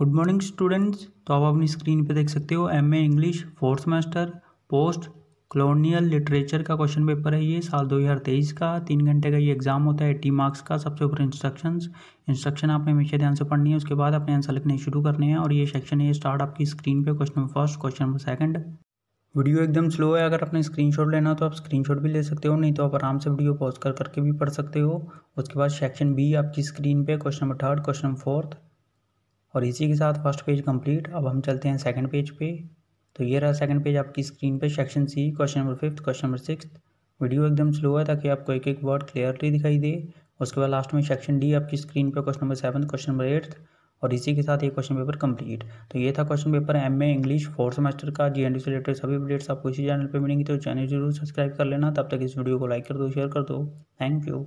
good morning students तो आप अपनी स्क्रीन पे देख सकते हो M A English fourth master post colonial literature का क्वेश्चन पेपर है ये साल 2023 का तीन घंटे का ये एग्जाम होता है एट्टी मार्क्स का सबसे ऊपर इंस्ट्रक्शंस इंस्ट्रक्शन आपने हमेशा ध्यान से पढ़नी है उसके बाद अपने आंसर लिखने शुरू करने हैं और ये सेक्शन ये स्टार्ट आपकी स्क्रीन पर question number first question number second video एकदम स्लो है अगर अपने स्क्रीनशॉट लेना हो तो आप स्क्रीनशॉट भी ले सकते हो नहीं तो आप आराम से वीडियो पॉज कर करके भी पढ़ सकते हो उसके बाद सेक्शन बी आपकी स्क्रीन पे question number third question number fourth और इसी के साथ फर्स्ट पेज कंप्लीट अब हम चलते हैं सेकंड पेज पे तो ये रहा सेकंड पेज आपकी स्क्रीन पे section C question number fifth question number six video एकदम स्लो है ताकि आपको एक एक वर्ड क्लियरली दिखाई दे उसके बाद लास्ट में सेक्शन डी आपकी स्क्रीन पर question number seven question number eighth और इसी के साथ ये क्वेश्चन पेपर कंप्लीट तो ये था question paper M A English fourth semester का जी एन डी से रिलेटेड सभी अपडेट्स आपको इसी चैनल पर मिलेंगी तो चैनल जरूर सब्सक्राइब कर लेना तब तक इस वीडियो को लाइक कर दो शेयर कर दो थैंक यू